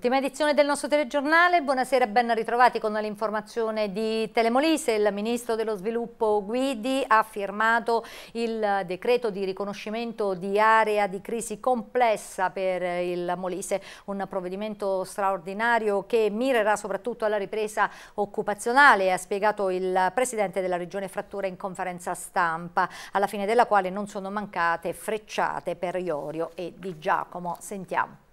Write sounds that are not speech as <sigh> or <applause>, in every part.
Ultima edizione del nostro telegiornale, buonasera e ben ritrovati con l'informazione di Telemolise. Il Ministro dello Sviluppo Guidi ha firmato il decreto di riconoscimento di area di crisi complessa per il Molise, un provvedimento straordinario che mirerà soprattutto alla ripresa occupazionale, ha spiegato il Presidente della Regione Frattura in conferenza stampa, alla fine della quale non sono mancate frecciate per Iorio e Di Giacomo. Sentiamo.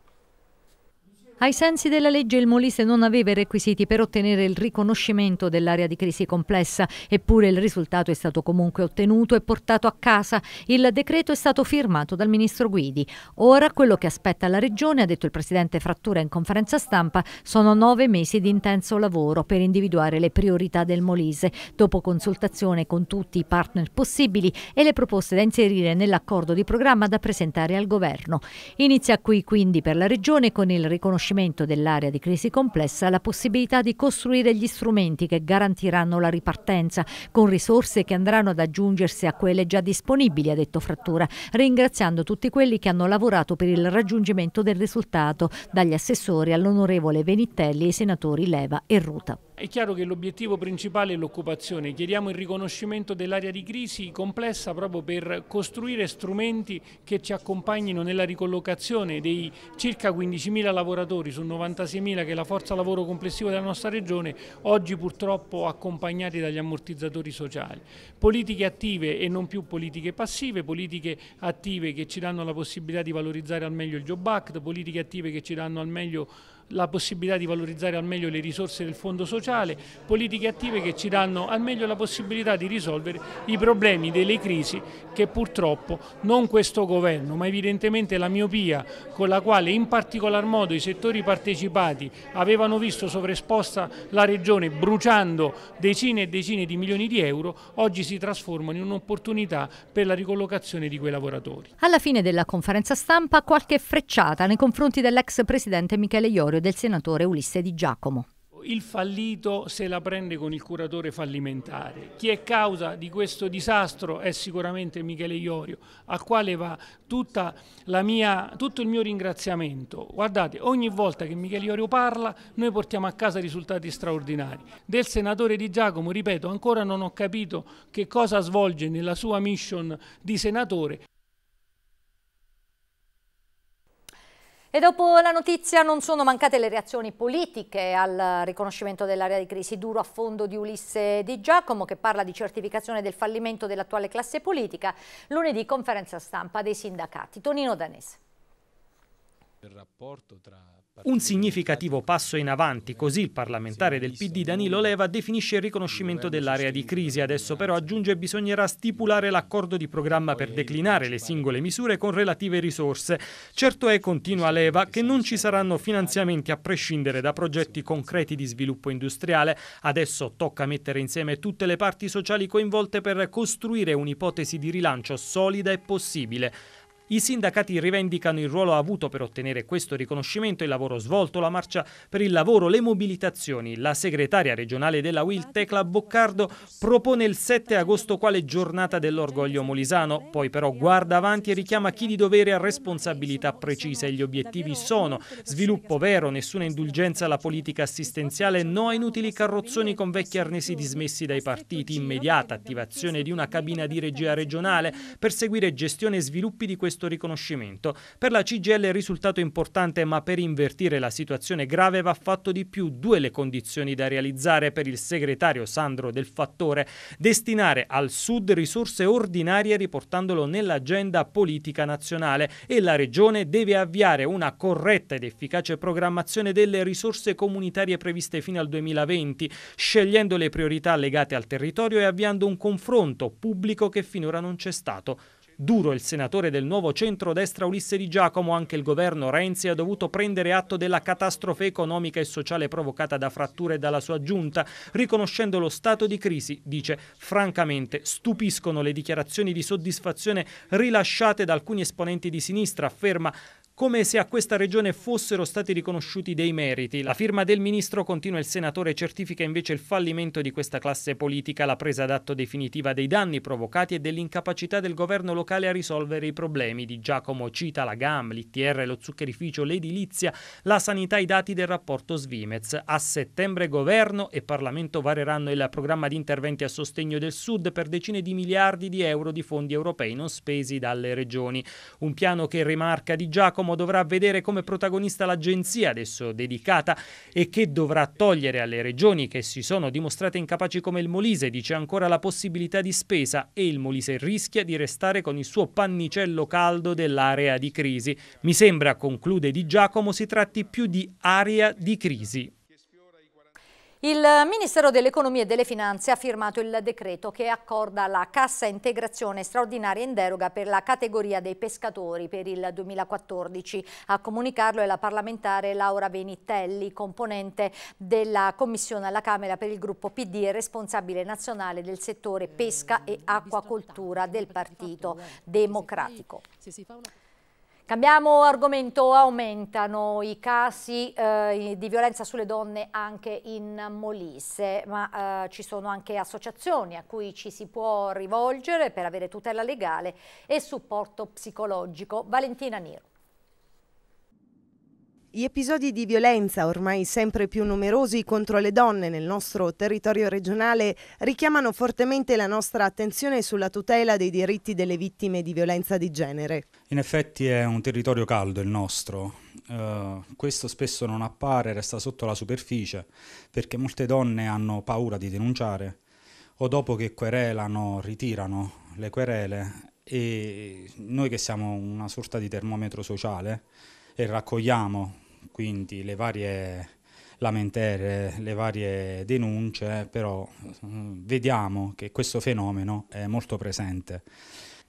Ai sensi della legge il Molise non aveva i requisiti per ottenere il riconoscimento dell'area di crisi complessa, eppure il risultato è stato comunque ottenuto e portato a casa. Il decreto è stato firmato dal ministro Guidi. Ora quello che aspetta la Regione, ha detto il presidente Frattura in conferenza stampa, sono nove mesi di intenso lavoro per individuare le priorità del Molise, dopo consultazione con tutti i partner possibili e le proposte da inserire nell'accordo di programma da presentare al governo. Inizia qui quindi per la Regione con il riconoscimento riconoscimento dell'area di crisi complessa la possibilità di costruire gli strumenti che garantiranno la ripartenza, con risorse che andranno ad aggiungersi a quelle già disponibili, ha detto Frattura, ringraziando tutti quelli che hanno lavorato per il raggiungimento del risultato, dagli assessori all'onorevole Venitelli e ai senatori Leva e Ruta. È chiaro che l'obiettivo principale è l'occupazione, chiediamo il riconoscimento dell'area di crisi complessa proprio per costruire strumenti che ci accompagnino nella ricollocazione dei circa 15.000 lavoratori su 96.000 che è la forza lavoro complessiva della nostra regione, oggi purtroppo accompagnati dagli ammortizzatori sociali. Politiche attive e non più politiche passive, politiche attive che ci danno la possibilità di valorizzare al meglio il Job Act, politiche attive che ci danno al meglio la possibilità di valorizzare al meglio le risorse del fondo sociale, politiche attive che ci danno al meglio la possibilità di risolvere i problemi delle crisi che purtroppo non questo governo ma evidentemente la miopia con la quale in particolar modo i settori partecipati avevano visto sovraesposta la regione bruciando decine e decine di milioni di euro oggi si trasformano in un'opportunità per la ricollocazione di quei lavoratori. Alla fine della conferenza stampa qualche frecciata nei confronti dell'ex presidente Michele Iori territorio del senatore Ulisse Di Giacomo. Il fallito se la prende con il curatore fallimentare. Chi è causa di questo disastro è sicuramente Michele Iorio, al quale va mia, tutto il mio ringraziamento. Guardate, ogni volta che Michele Iorio parla noi portiamo a casa risultati straordinari. Del senatore Di Giacomo, ripeto, ancora non ho capito che cosa svolge nella sua mission di senatore. E dopo la notizia non sono mancate le reazioni politiche al riconoscimento dell'area di crisi, duro a fondo di Ulisse Di Giacomo che parla di certificazione del fallimento dell'attuale classe politica, lunedì conferenza stampa dei sindacati. Tonino Danese. Il rapporto tra un significativo passo in avanti, così il parlamentare del PD Danilo Leva definisce il riconoscimento dell'area di crisi. Adesso però aggiunge che bisognerà stipulare l'accordo di programma per declinare le singole misure con relative risorse. Certo è, continua Leva, che non ci saranno finanziamenti a prescindere da progetti concreti di sviluppo industriale. Adesso tocca mettere insieme tutte le parti sociali coinvolte per costruire un'ipotesi di rilancio solida e possibile. I sindacati rivendicano il ruolo avuto per ottenere questo riconoscimento, il lavoro svolto, la marcia per il lavoro, le mobilitazioni. La segretaria regionale della UIL, Tecla Boccardo, propone il 7 agosto quale giornata dell'orgoglio molisano, poi però guarda avanti e richiama chi di dovere ha responsabilità precise. Gli obiettivi sono sviluppo vero, nessuna indulgenza alla politica assistenziale, no a inutili carrozzoni con vecchi arnesi dismessi dai partiti, immediata attivazione di una cabina di regia regionale, per seguire gestione e sviluppi di questo questo riconoscimento. Per la CGL è risultato importante, ma per invertire la situazione grave va fatto di più. Due le condizioni da realizzare per il segretario Sandro Del Fattore, destinare al Sud risorse ordinarie riportandolo nell'agenda politica nazionale e la Regione deve avviare una corretta ed efficace programmazione delle risorse comunitarie previste fino al 2020, scegliendo le priorità legate al territorio e avviando un confronto pubblico che finora non c'è stato. Duro il senatore del nuovo centrodestra Ulisse Di Giacomo, anche il governo Renzi ha dovuto prendere atto della catastrofe economica e sociale provocata da fratture dalla sua giunta, riconoscendo lo stato di crisi, dice francamente stupiscono le dichiarazioni di soddisfazione rilasciate da alcuni esponenti di sinistra, afferma come se a questa regione fossero stati riconosciuti dei meriti. La firma del ministro, continua il senatore, certifica invece il fallimento di questa classe politica, la presa d'atto definitiva dei danni provocati e dell'incapacità del governo locale a risolvere i problemi di Giacomo Cita, la GAM, l'ITR, lo zuccherificio, l'edilizia, la sanità, i dati del rapporto Svimez. A settembre governo e Parlamento vareranno il programma di interventi a sostegno del Sud per decine di miliardi di euro di fondi europei non spesi dalle regioni. Un piano che rimarca di Giacomo Como dovrà vedere come protagonista l'agenzia adesso dedicata e che dovrà togliere alle regioni che si sono dimostrate incapaci come il Molise, dice ancora la possibilità di spesa e il Molise rischia di restare con il suo pannicello caldo dell'area di crisi. Mi sembra, conclude Di Giacomo, si tratti più di area di crisi. Il Ministero dell'Economia e delle Finanze ha firmato il decreto che accorda la cassa integrazione straordinaria in deroga per la categoria dei pescatori per il 2014. A comunicarlo è la parlamentare Laura Venitelli, componente della Commissione alla Camera per il gruppo PD e responsabile nazionale del settore pesca e eh, acquacoltura del Partito eh, Democratico. Cambiamo argomento, aumentano i casi eh, di violenza sulle donne anche in Molise, ma eh, ci sono anche associazioni a cui ci si può rivolgere per avere tutela legale e supporto psicologico. Valentina Nero. Gli episodi di violenza, ormai sempre più numerosi contro le donne nel nostro territorio regionale, richiamano fortemente la nostra attenzione sulla tutela dei diritti delle vittime di violenza di genere. In effetti è un territorio caldo il nostro. Uh, questo spesso non appare, resta sotto la superficie, perché molte donne hanno paura di denunciare o dopo che querelano ritirano le querele e noi che siamo una sorta di termometro sociale e raccogliamo quindi le varie lamentere, le varie denunce, però mm, vediamo che questo fenomeno è molto presente.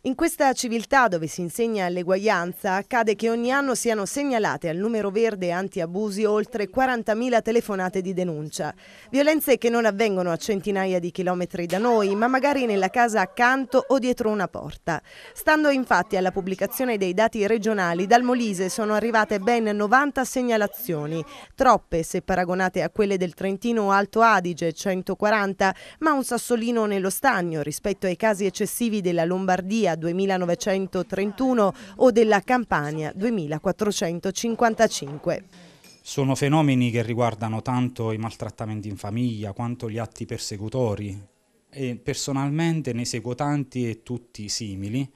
In questa civiltà dove si insegna l'eguaglianza accade che ogni anno siano segnalate al numero verde anti-abusi oltre 40.000 telefonate di denuncia. Violenze che non avvengono a centinaia di chilometri da noi, ma magari nella casa accanto o dietro una porta. Stando infatti alla pubblicazione dei dati regionali, dal Molise sono arrivate ben 90 segnalazioni, troppe se paragonate a quelle del Trentino Alto Adige, 140, ma un sassolino nello stagno rispetto ai casi eccessivi della Lombardia 2931 o della Campania 2455. Sono fenomeni che riguardano tanto i maltrattamenti in famiglia quanto gli atti persecutori e personalmente ne seguo tanti e tutti simili.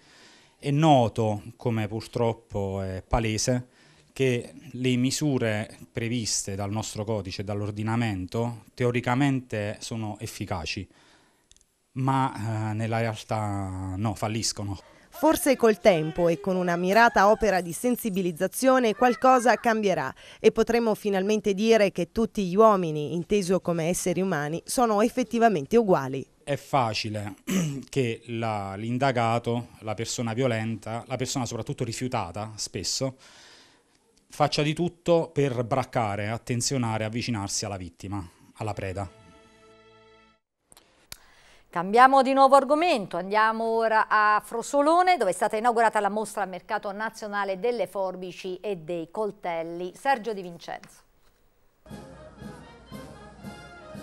È noto, come purtroppo è palese, che le misure previste dal nostro codice e dall'ordinamento teoricamente sono efficaci, ma eh, nella realtà no, falliscono. Forse col tempo e con una mirata opera di sensibilizzazione qualcosa cambierà e potremo finalmente dire che tutti gli uomini, inteso come esseri umani, sono effettivamente uguali. È facile <clears throat> che l'indagato, la persona violenta, la persona soprattutto rifiutata spesso, faccia di tutto per braccare, attenzionare, avvicinarsi alla vittima, alla preda. Cambiamo di nuovo argomento, andiamo ora a Frosolone dove è stata inaugurata la mostra al mercato nazionale delle forbici e dei coltelli. Sergio Di Vincenzo.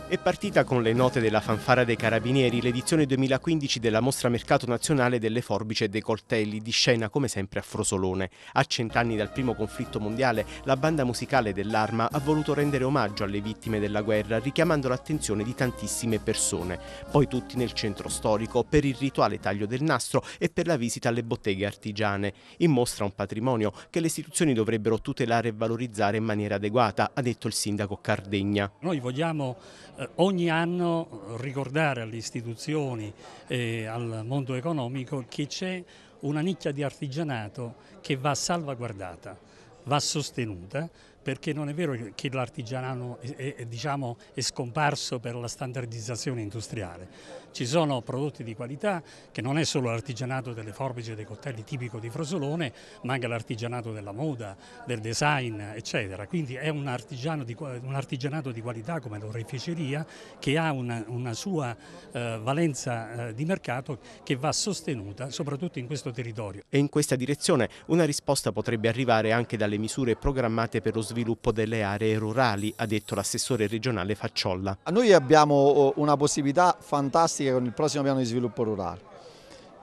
È partita con le note della fanfara dei carabinieri l'edizione 2015 della mostra mercato nazionale delle forbici e dei coltelli, di scena come sempre a Frosolone. A cent'anni dal primo conflitto mondiale, la banda musicale dell'Arma ha voluto rendere omaggio alle vittime della guerra, richiamando l'attenzione di tantissime persone. Poi tutti nel centro storico per il rituale taglio del nastro e per la visita alle botteghe artigiane. In mostra un patrimonio che le istituzioni dovrebbero tutelare e valorizzare in maniera adeguata, ha detto il sindaco Cardegna. Noi vogliamo eh, ogni anno eh, ricordare alle istituzioni e al mondo economico che c'è una nicchia di artigianato che va salvaguardata, va sostenuta perché non è vero che l'artigianato è, è, diciamo, è scomparso per la standardizzazione industriale. Ci sono prodotti di qualità che non è solo l'artigianato delle forbici e dei cottelli tipico di Frosolone, ma anche l'artigianato della moda, del design, eccetera. Quindi è un, di, un artigianato di qualità come l'oreficeria che ha una, una sua eh, valenza eh, di mercato che va sostenuta soprattutto in questo territorio. E in questa direzione una risposta potrebbe arrivare anche dalle misure programmate per lo sviluppo delle aree rurali, ha detto l'assessore regionale Facciolla. Noi abbiamo oh, una possibilità fantastica urbanistica con il prossimo piano di sviluppo rurale.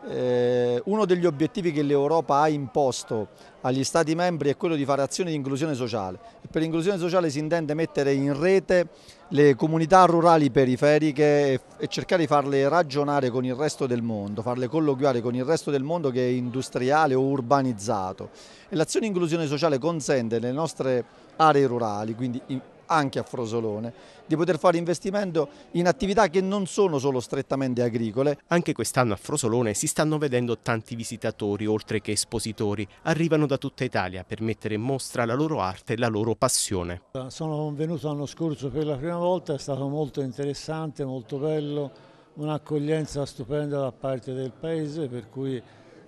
Eh, uno degli obiettivi che l'Europa ha imposto agli Stati membri è quello di fare azioni di inclusione sociale. per inclusione sociale si intende mettere in rete le comunità rurali periferiche e, cercare di farle ragionare con il resto del mondo, farle colloquiare con il resto del mondo che è industriale o urbanizzato. l'azione di inclusione sociale consente nelle nostre aree rurali, quindi in, anche a Frosolone, di poter fare investimento in attività che non sono solo strettamente agricole. Anche quest'anno a Frosolone si stanno vedendo tanti visitatori, oltre che espositori. Arrivano da tutta Italia per mettere in mostra la loro arte e la loro passione. Sono venuto l'anno scorso per la prima volta, è stato molto interessante, molto bello, un'accoglienza stupenda da parte del paese, per cui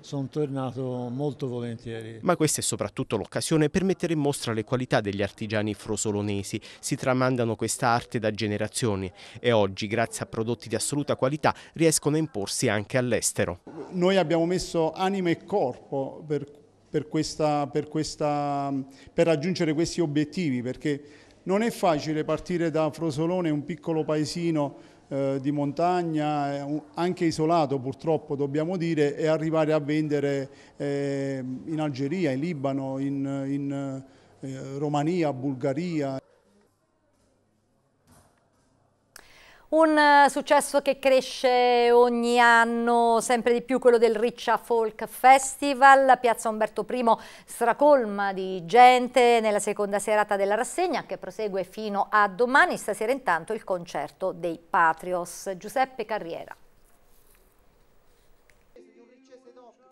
sono tornato molto volentieri. Ma questa è soprattutto l'occasione per mettere in mostra le qualità degli artigiani frosolonesi. Si tramandano questa arte da generazioni e oggi, grazie a prodotti di assoluta qualità, riescono a imporsi anche all'estero. Noi abbiamo messo anima e corpo per, per, questa, per, questa, per raggiungere questi obiettivi, perché non è facile partire da Frosolone, un piccolo paesino eh, di montagna, anche isolato purtroppo dobbiamo dire, e arrivare a vendere eh, in Algeria, in Libano, in, in eh, Romania, Bulgaria. Un eh, successo che cresce ogni anno sempre di più, quello del Riccia Folk Festival, Piazza Umberto I stracolma di gente nella seconda serata della rassegna che prosegue fino a domani, stasera intanto il concerto dei Patrios. Giuseppe Carriera.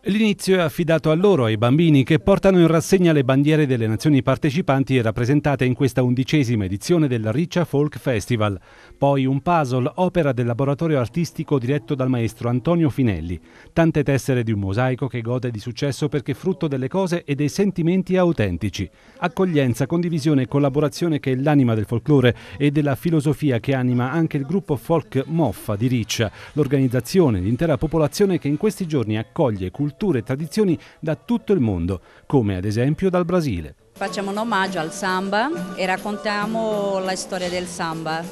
L'inizio è affidato a loro, ai bambini, che portano in rassegna le bandiere delle nazioni partecipanti rappresentate in questa undicesima edizione del Riccia Folk Festival. Poi un puzzle, opera del laboratorio artistico diretto dal maestro Antonio Finelli. Tante tessere di un mosaico che gode di successo perché frutto delle cose e dei sentimenti autentici. Accoglienza, condivisione e collaborazione che è l'anima del folklore e della filosofia che anima anche il gruppo folk Moffa di Riccia, l'organizzazione, l'intera popolazione che in questi giorni accoglie cultura culture e tradizioni da tutto il mondo, come ad esempio dal Brasile. Facciamo un omaggio al samba e raccontiamo la storia del samba.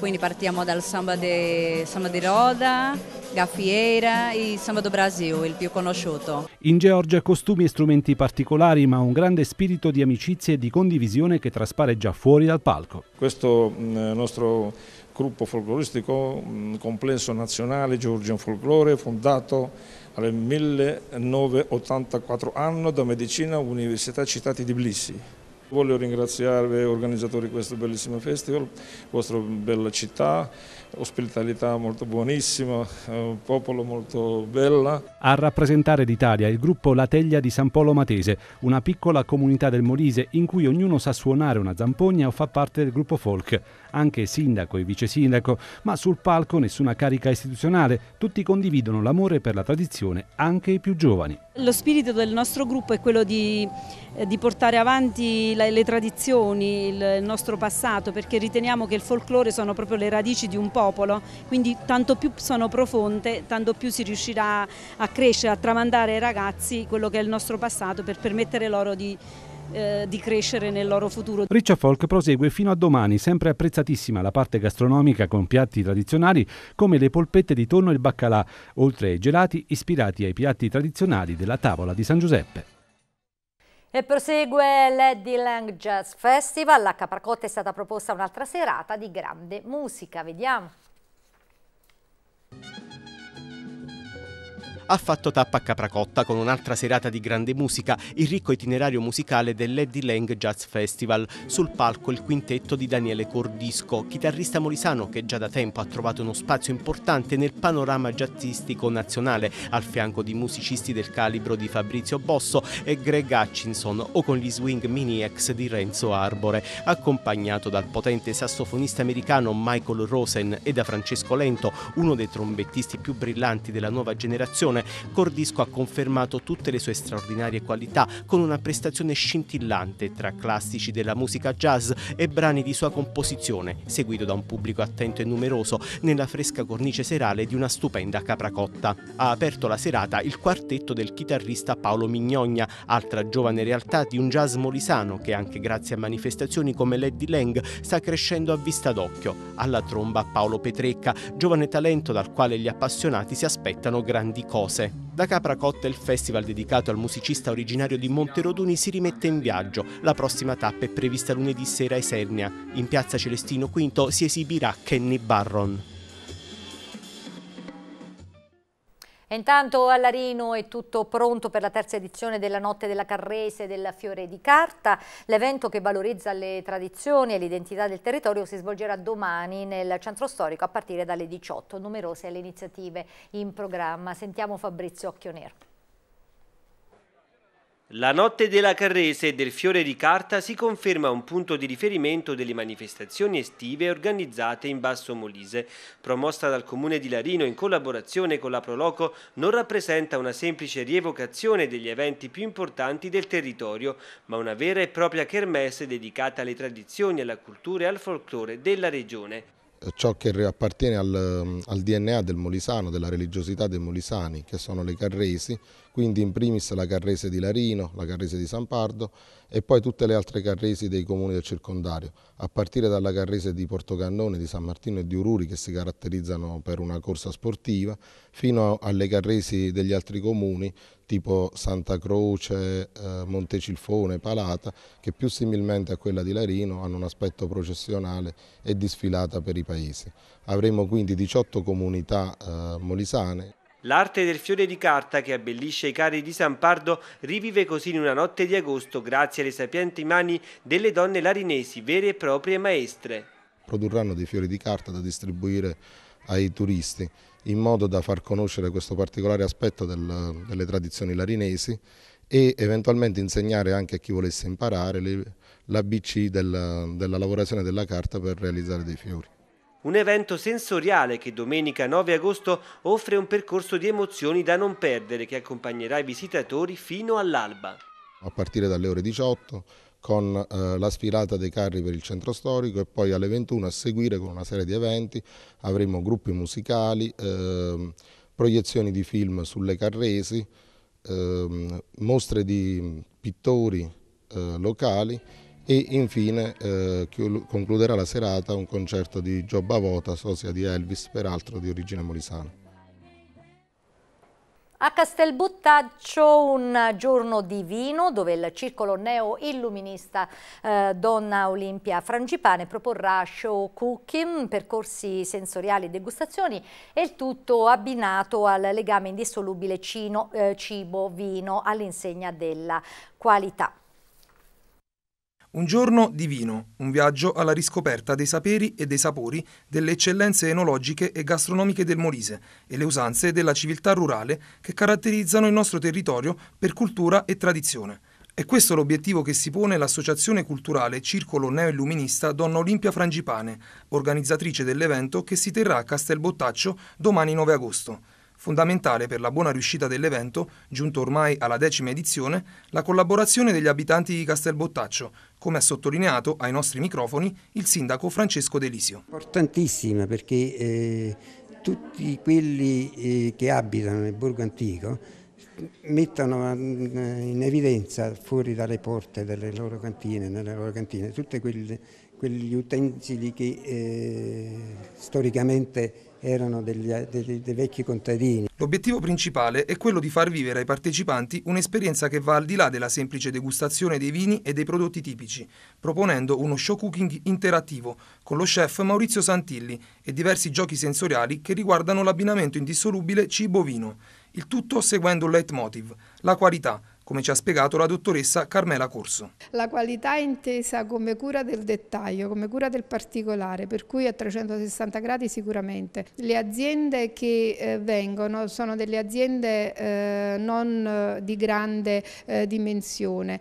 Quindi partiamo dal samba, de, samba di Roda, Gaffiera e Samba do Brasil, il più conosciuto. In Georgia costumi e strumenti particolari, ma un grande spirito di amicizia e di condivisione che traspare già fuori dal palco. Questo mm, nostro gruppo folcloristico, mm, complesso nazionale Georgian Folklore, fondato al 1984 anno da medicina Università Città di Tbilisi. Voglio ringraziare gli organizzatori di questo bellissimo festival, vostra bella città, ospitalità molto buonissima, un popolo molto bello. A rappresentare l'Italia il gruppo La Teglia di San Polo Matese, una piccola comunità del Molise in cui ognuno sa suonare una zampogna o fa parte del gruppo folk, anche sindaco e vice sindaco, ma sul palco nessuna carica istituzionale, tutti condividono l'amore per la tradizione, anche i più giovani. Lo spirito del nostro gruppo è quello di, eh, di portare avanti le, le tradizioni, il nostro passato, perché riteniamo che il folklore sono proprio le radici di un popolo, quindi tanto più sono profonde, tanto più si riuscirà a crescere, a tramandare ai ragazzi quello che è il nostro passato per permettere loro di eh, di crescere nel loro futuro. Riccia Folk prosegue fino a domani, sempre apprezzatissima la parte gastronomica con piatti tradizionali come le polpette di tonno e il baccalà, oltre ai gelati ispirati ai piatti tradizionali della tavola di San Giuseppe. E prosegue l'Eddie Lang Jazz Festival, a Capracotta è stata proposta un'altra serata di grande musica, vediamo ha fatto tappa a Capracotta con un'altra serata di grande musica, il ricco itinerario musicale dell'Eddie Lang Jazz Festival. Sul palco il quintetto di Daniele Cordisco, chitarrista molisano che già da tempo ha trovato uno spazio importante nel panorama jazzistico nazionale, al fianco di musicisti del calibro di Fabrizio Bosso e Greg Hutchinson o con gli swing mini-ex di Renzo Arbore, accompagnato dal potente sassofonista americano Michael Rosen e da Francesco Lento, uno dei trombettisti più brillanti della nuova generazione stagione, Cordisco ha confermato tutte le sue straordinarie qualità con una prestazione scintillante tra classici della musica jazz e brani di sua composizione, seguito da un pubblico attento e numeroso nella fresca cornice serale di una stupenda capracotta. Ha aperto la serata il quartetto del chitarrista Paolo Mignogna, altra giovane realtà di un jazz molisano che anche grazie a manifestazioni come Lady Lang sta crescendo a vista d'occhio. Alla tromba Paolo Petrecca, giovane talento dal quale gli appassionati si aspettano grandi cose cose. Da Capra il Festival dedicato al musicista originario di Monteroduni si rimette in viaggio. La prossima tappa è prevista lunedì sera a Isernia. In piazza Celestino V si esibirà Kenny Barron. intanto a Larino è tutto pronto per la terza edizione della Notte della Carrese e del Fiore di Carta. L'evento che valorizza le tradizioni e l'identità del territorio si svolgerà domani nel centro storico a partire dalle 18. Numerose le iniziative in programma. Sentiamo Fabrizio Occhionero. La notte della Carrese e del Fiore di Carta si conferma un punto di riferimento delle manifestazioni estive organizzate in Basso Molise. Promossa dal Comune di Larino in collaborazione con la Proloco, non rappresenta una semplice rievocazione degli eventi più importanti del territorio, ma una vera e propria kermesse dedicata alle tradizioni, alla cultura e al folklore della regione. Ciò che appartiene al, al DNA del molisano, della religiosità dei molisani, che sono le carresi, quindi in primis la Carrese di Larino, la Carrese di San Pardo e poi tutte le altre Carresi dei comuni del circondario, a partire dalla Carrese di Portocannone, di San Martino e di Ururi che si caratterizzano per una corsa sportiva, fino alle Carresi degli altri comuni tipo Santa Croce, eh, Montecilfone, Palata, che più similmente a quella di Larino hanno un aspetto processionale e di sfilata per i paesi. Avremo quindi 18 comunità eh, molisane. L'arte del fiore di carta che abbellisce i cari di San Pardo rivive così in una notte di agosto grazie alle sapienti mani delle donne larinesi, vere e proprie maestre. Produrranno dei fiori di carta da distribuire ai turisti in modo da far conoscere questo particolare aspetto del, delle tradizioni larinesi e eventualmente insegnare anche a chi volesse imparare l'ABC della, della lavorazione della carta per realizzare dei fiori un evento sensoriale che domenica 9 agosto offre un percorso di emozioni da non perdere che accompagnerà i visitatori fino all'alba. A partire dalle ore 18 con eh, la sfilata dei carri per il centro storico e poi alle 21 a seguire con una serie di eventi avremo gruppi musicali, eh, proiezioni di film sulle carresi, eh, mostre di pittori eh, locali e infine eh, concluderà la serata un concerto di Gio Bavota, sosia di Elvis, peraltro di origine molisana. A Castelbuttaccio un giorno di vino dove il circolo neo-illuminista eh, Donna Olimpia Frangipane proporrà show cooking, percorsi sensoriali e degustazioni e il tutto abbinato al legame indissolubile eh, cibo-vino all'insegna della qualità. Un giorno di vino, un viaggio alla riscoperta dei saperi e dei sapori, delle eccellenze enologiche e gastronomiche del Molise e le usanze della civiltà rurale che caratterizzano il nostro territorio per cultura e tradizione. È questo l'obiettivo che si pone l'associazione culturale Circolo Neoilluminista Donna Olimpia Frangipane, organizzatrice dell'evento che si terrà a Castelbottaccio domani 9 agosto. Fondamentale per la buona riuscita dell'evento, giunto ormai alla decima edizione, la collaborazione degli abitanti di Castelbottaccio, come ha sottolineato ai nostri microfoni il sindaco Francesco Delisio. Importantissima perché eh, tutti quelli eh, che abitano nel Borgo Antico mettono mm, in evidenza fuori dalle porte delle loro cantine, nelle loro cantine, tutti quegli utensili che eh, storicamente erano degli, dei, dei vecchi contadini. L'obiettivo principale è quello di far vivere ai partecipanti un'esperienza che va al di là della semplice degustazione dei vini e dei prodotti tipici, proponendo uno show cooking interattivo con lo chef Maurizio Santilli e diversi giochi sensoriali che riguardano l'abbinamento indissolubile cibo-vino. Il tutto seguendo un leitmotiv, la qualità, come ci ha spiegato la dottoressa Carmela Corso. La qualità è intesa come cura del dettaglio, come cura del particolare, per cui a 360 gradi sicuramente. Le aziende che eh, vengono sono delle aziende eh, non eh, di grande eh, dimensione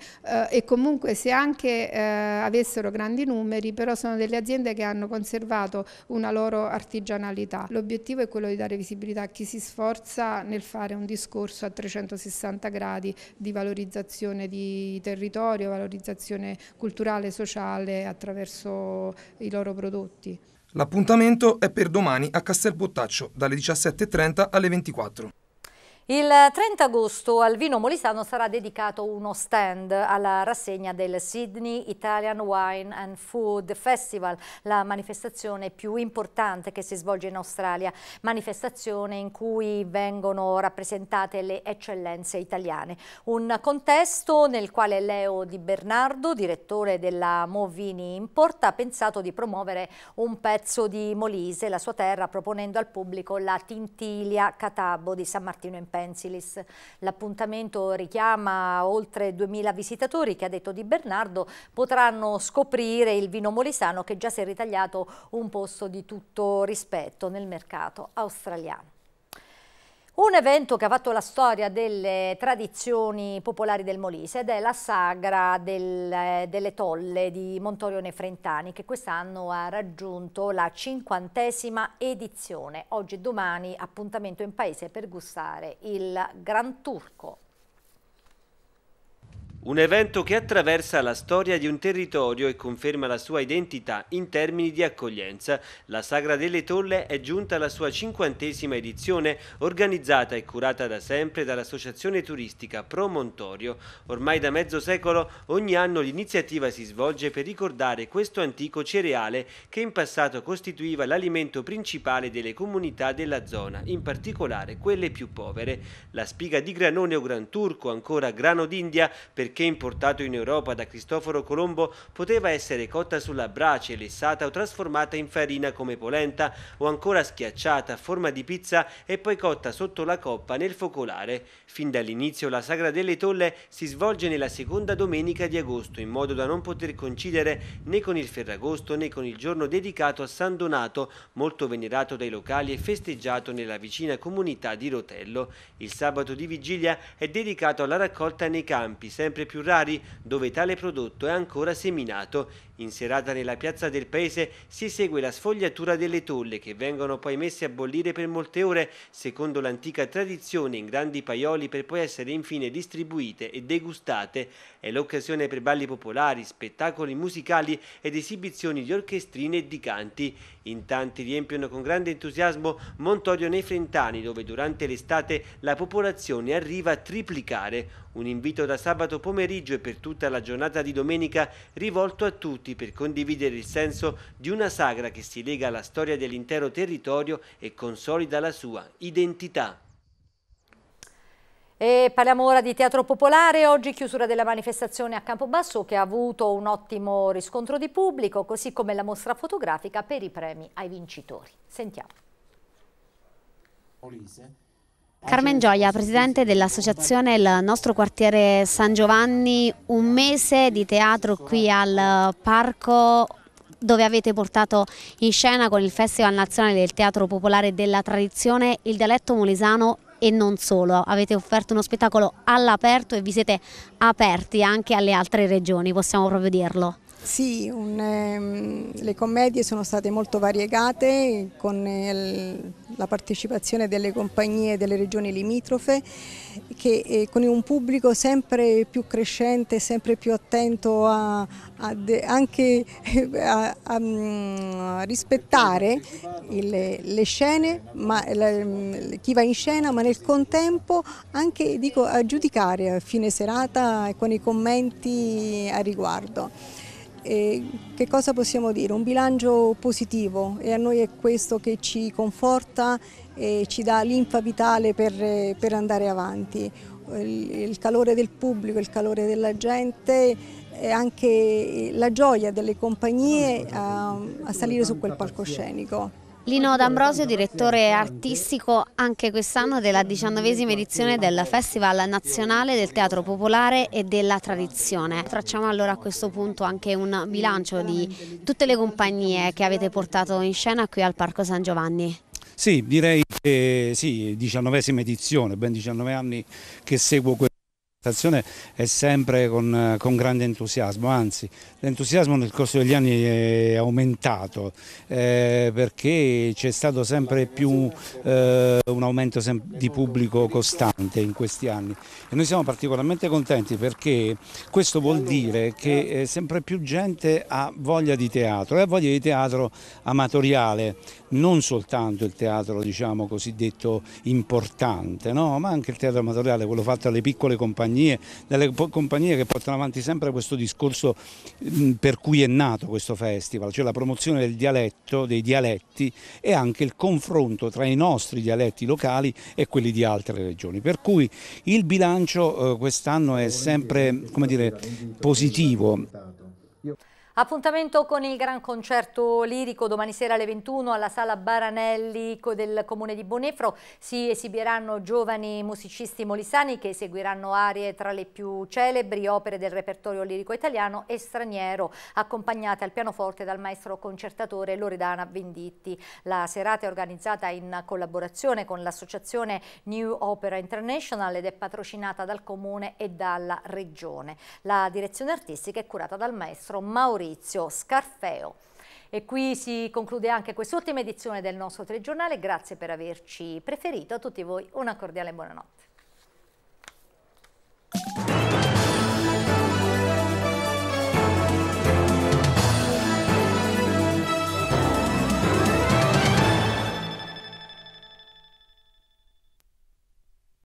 eh, e comunque se anche eh, avessero grandi numeri, però sono delle aziende che hanno conservato una loro artigianalità. L'obiettivo è quello di dare visibilità a chi si sforza nel fare un discorso a 360 gradi di valorizzazione di territorio, valorizzazione culturale e sociale attraverso i loro prodotti. L'appuntamento è per domani a Castelbottaccio dalle 17.30 alle 24. Il 30 agosto al vino molisano sarà dedicato uno stand alla rassegna del Sydney Italian Wine and Food Festival, la manifestazione più importante che si svolge in Australia, manifestazione in cui vengono rappresentate le eccellenze italiane. Un contesto nel quale Leo Di Bernardo, direttore della Movini Import, ha pensato di promuovere un pezzo di Molise, la sua terra, proponendo al pubblico la Tintilia Catabo di San Martino in Puglia. Pensilis. L'appuntamento richiama oltre 2000 visitatori che, a detto di Bernardo, potranno scoprire il vino molisano che già si è ritagliato un posto di tutto rispetto nel mercato australiano. Un evento che ha fatto la storia delle tradizioni popolari del Molise ed è la sagra del, eh, delle tolle di Montorione Frentani che quest'anno ha raggiunto la cinquantesima edizione. Oggi e domani appuntamento in paese per gustare il Gran Turco. Un evento che attraversa la storia di un territorio e conferma la sua identità in termini di accoglienza. La Sagra delle Tolle è giunta alla sua cinquantesima edizione, organizzata e curata da sempre dall'associazione turistica Promontorio. Ormai da mezzo secolo ogni anno l'iniziativa si svolge per ricordare questo antico cereale che in passato costituiva l'alimento principale delle comunità della zona, in particolare quelle più povere. La spiga di granone o gran turco, ancora grano d'India, perché perché importato in Europa da Cristoforo Colombo poteva essere cotta sulla brace, lessata o trasformata in farina come polenta o ancora schiacciata a forma di pizza e poi cotta sotto la coppa nel focolare. Fin dall'inizio la Sagra delle Tolle si svolge nella seconda domenica di agosto in modo da non poter coincidere né con il Ferragosto né con il giorno dedicato a San Donato, molto venerato dai locali e festeggiato nella vicina comunità di Rotello. Il sabato di vigilia è dedicato alla raccolta nei campi, sempre sempre più rari, dove tale prodotto è ancora seminato. In serata nella piazza del paese si segue la sfogliatura delle tolle che vengono poi messe a bollire per molte ore, secondo l'antica tradizione, in grandi paioli per poi essere infine distribuite e degustate. È l'occasione per balli popolari, spettacoli musicali ed esibizioni di orchestrine e di canti. In tanti riempiono con grande entusiasmo Montorio nei Frentani, dove durante l'estate la popolazione arriva a triplicare. Un invito da sabato pomeriggio e per tutta la giornata di domenica rivolto a tutti per condividere il senso di una sagra che si lega alla storia dell'intero territorio e consolida la sua identità. E parliamo ora di teatro popolare, oggi chiusura della manifestazione a Campobasso che ha avuto un ottimo riscontro di pubblico, così come la mostra fotografica per i premi ai vincitori. Sentiamo. Carmen Gioia, presidente dell'associazione Il nostro quartiere San Giovanni, un mese di teatro qui al parco dove avete portato in scena con il Festival Nazionale del Teatro Popolare della Tradizione il dialetto molisano e non solo. Avete offerto uno spettacolo all'aperto e vi siete aperti anche alle altre regioni, possiamo proprio dirlo. Sì, un, ehm, le commedie sono state molto variegate con eh, la partecipazione delle compagnie delle regioni limitrofe che eh, con un pubblico sempre più crescente, sempre più attento a, a de, anche eh, a, a mm, rispettare il, le scene, ma, la, chi va in scena, ma nel contempo anche dico, a giudicare a fine serata con i commenti a riguardo. E che cosa possiamo dire? Un bilancio positivo e a noi è questo che ci conforta e ci dà l'infa vitale per, per andare avanti. Il, il calore del pubblico, il calore della gente e anche la gioia delle compagnie a, a salire su quel palcoscenico. Lino D'Ambrosio, direttore artistico anche quest'anno della diciannovesima edizione del Festival Nazionale del Teatro Popolare e della Tradizione. Facciamo allora a questo punto anche un bilancio di tutte le compagnie che avete portato in scena qui al Parco San Giovanni. Sì, direi che sì, diciannovesima edizione, ben 19 anni che seguo questo presentazione è sempre con, eh, con, grande entusiasmo, anzi l'entusiasmo nel corso degli anni è aumentato eh, perché c'è stato sempre più eh, un aumento di pubblico costante in questi anni e noi siamo particolarmente contenti perché questo vuol dire che eh, sempre più gente ha voglia di teatro e ha voglia di teatro amatoriale, non soltanto il teatro diciamo, cosiddetto importante, no? ma anche il teatro amatoriale, quello fatto dalle piccole compagnie, dalle compagnie che portano avanti sempre questo discorso per cui è nato questo festival, cioè la promozione del dialetto, dei dialetti e anche il confronto tra i nostri dialetti locali e quelli di altre regioni. Per cui il bilancio eh, quest'anno è sempre dire, positivo. Appuntamento con il gran concerto lirico domani sera alle 21 alla sala Baranelli del comune di Bonefro. Si esibiranno giovani musicisti molisani che eseguiranno arie tra le più celebri opere del repertorio lirico italiano e straniero, accompagnate al pianoforte dal maestro concertatore Loredana Venditti. La serata è organizzata in collaborazione con l'associazione New Opera International ed è patrocinata dal comune e dalla regione. La direzione artistica è curata dal maestro Maurizio Maurizio Scarfeo. E qui si conclude anche quest'ultima edizione del nostro telegiornale. Grazie per averci preferito. A tutti voi una cordiale buonanotte.